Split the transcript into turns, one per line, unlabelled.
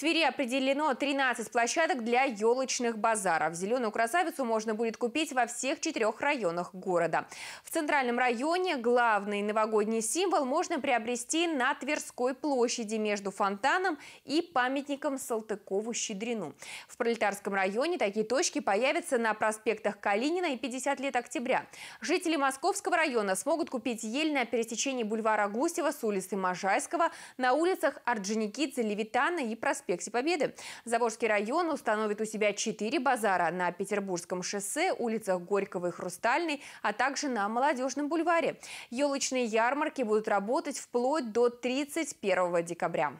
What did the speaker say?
Твери определено 13 площадок для елочных базаров. Зеленую красавицу можно будет купить во всех четырех районах города. В центральном районе главный новогодний символ можно приобрести на Тверской площади между фонтаном и памятником Салтыкову-Щедрину. В Пролетарском районе такие точки появятся на проспектах Калинина и 50 лет октября. Жители Московского района смогут купить ель на пересечении бульвара Гусева с улицы Можайского, на улицах Орджоникидзе, Левитана и проспекта проспекте Победы. Заволжский район установит у себя четыре базара на Петербургском шоссе, улицах Горького и Хрустальной, а также на Молодежном бульваре. Елочные ярмарки будут работать вплоть до 31 декабря.